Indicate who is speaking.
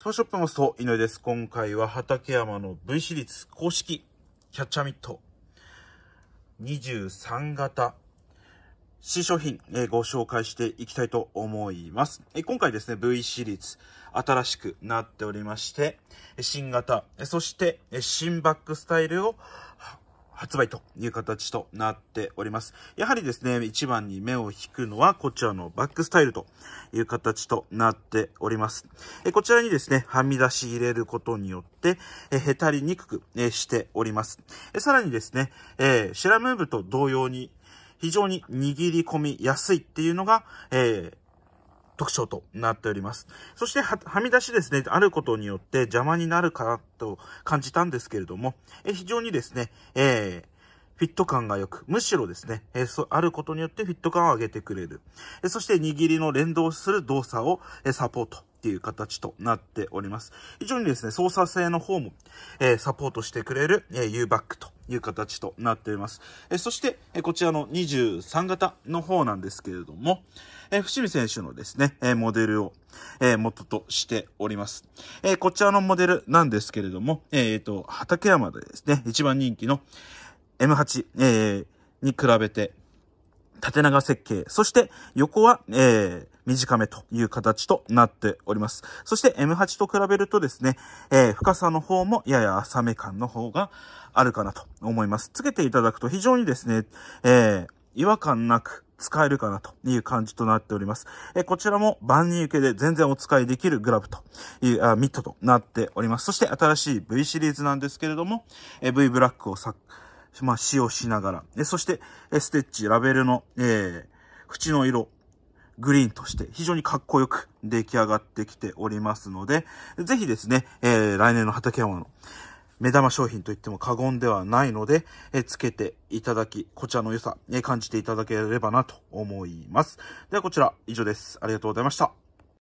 Speaker 1: トショップモスト井上です。今回は畠山の V シリーズ公式キャッチャーミット23型新商品、えご紹介していきたいと思います、え今回ですね、V シリーズ新しくなっておりまして、新型、そして新バックスタイルを発売という形となっております。やはりですね、一番に目を引くのはこちらのバックスタイルという形となっております。えこちらにですね、はみ出し入れることによって、えへたりにくく、えしております。えさらにですね、えシェラムーブと同様に非常に握り込みやすいっていうのが、えー、特徴となっております。そしては、はみ出しですね、あることによって邪魔になるかなと感じたんですけれども、え非常にですね、えーフィット感が良く、むしろですね、えー、あることによってフィット感を上げてくれる。えそして握りの連動する動作を、えサポート。っていう形となっております。非常にですね、操作性の方も、えー、サポートしてくれる、えー、U バックという形となっております。えー、そして、えこちらの23型の方なんですけれども、え伏見選手のですね、えモデルを、え元としております。えこちらのモデルなんですけれども、えっ、と、畠山でですね、一番人気の、M8、えー、に比べて、縦長設計。そして横は、えー、短めという形となっております。そして M8 と比べるとですね、えー、深さの方もやや浅め感の方があるかなと思います。つけていただくと非常にですね、えー、違和感なく、使えるかなという感じとなっております。えこちらも万人受けで全然お使いできるグラブというあミットとなっております。そして新しい V シリーズなんですけれども、V ブラックを作、まあ、使用しながら。えそして、えステッチ、ラベルの、えー、縁の色、グリーンとして非常にかっこよく出来上がってきておりますので、ぜひですね、えー、来年の畑山の目玉商品といっても過言ではないので、えー、つけていただき、こちらの良さ、えー、感じていただければなと思います。ではこちら以上です。ありがとうございました。